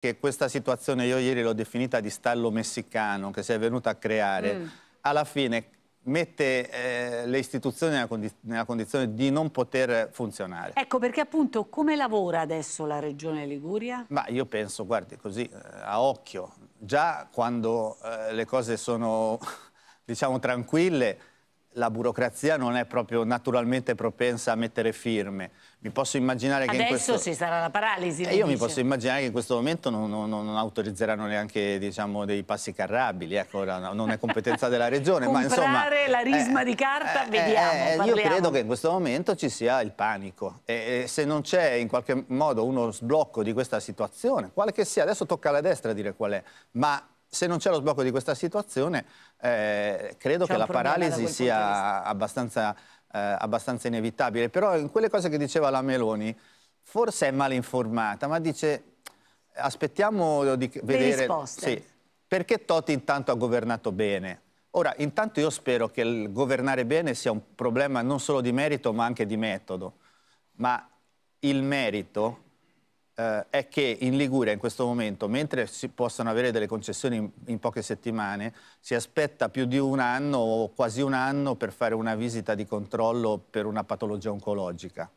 che questa situazione, io ieri l'ho definita di stallo messicano, che si è venuta a creare, mm. alla fine mette eh, le istituzioni nella, condi nella, condizione di non poter funzionare. Ecco perché appunto come lavora adesso la Regione Liguria? Ma io penso, guardi, così eh, a occhio, già quando eh, le cose sono diciamo tranquille la burocrazia non è proprio naturalmente propensa a mettere firme. Mi posso immaginare che Adesso questo... ci sarà la paralisi. Eh, io dice. mi posso immaginare che in questo momento non, non, non autorizzeranno neanche diciamo, dei passi carrabili, ecco, non è competenza della regione. ma insomma, la eh, risma eh, di carta, eh, vediamo. Eh, eh, io credo che in questo momento ci sia il panico e, e se non c'è in qualche modo uno sblocco di questa situazione, quale che sia, adesso tocca alla destra dire qual è, ma se non c'è lo sblocco di questa situazione, eh, credo che la paralisi sia abbastanza, eh, abbastanza, inevitabile. Però in quelle cose che diceva la Meloni, forse è mal informata, ma dice aspettiamo di vedere... Sì, perché Totti intanto ha governato bene? Ora, intanto io spero che il governare bene sia un problema non solo di merito, ma anche di metodo. Ma il merito eh, è che in Liguria in questo momento, mentre si possono avere delle concessioni in, in, poche settimane, si aspetta più di un anno o quasi un anno per fare una visita di controllo per una patologia oncologica.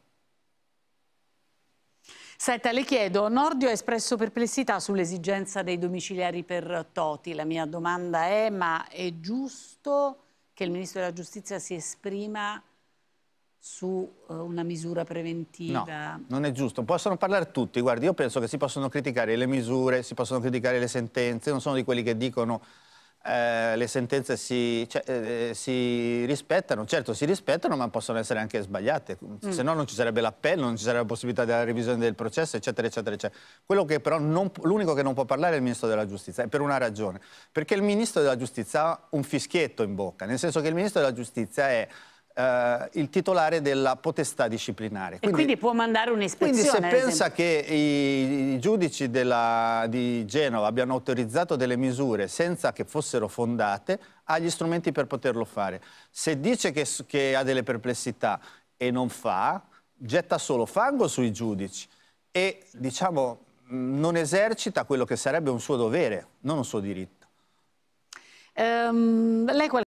Senta, le chiedo, Nordio ha espresso perplessità sull'esigenza dei domiciliari per Toti. La mia domanda è, ma è giusto che il Ministro della Giustizia si esprima su eh, una misura preventiva. No, non è giusto. Possono parlare tutti, guardi, io penso che si possono criticare le misure, si possono criticare le sentenze, non sono di quelli che dicono eh, le sentenze si, cioè, eh, eh si, rispettano, certo si rispettano ma possono essere anche sbagliate, mm. se no non ci sarebbe l'appello, non ci sarebbe la possibilità della revisione del processo eccetera eccetera eccetera. Quello che però l'unico che non può parlare è il Ministro della Giustizia e per una ragione, perché il Ministro della Giustizia ha un fischietto in bocca, nel senso che il Ministro della Giustizia è eh, il titolare della potestà disciplinare. Quindi, quindi può mandare un'ispezione. Quindi se pensa che i, i giudici della, di Genova abbiano autorizzato delle misure senza che fossero fondate, ha gli strumenti per poterlo fare. Se dice che, che ha delle perplessità e non fa, getta solo fango sui giudici e diciamo mm, non esercita quello che sarebbe un suo dovere, non un suo diritto. Um,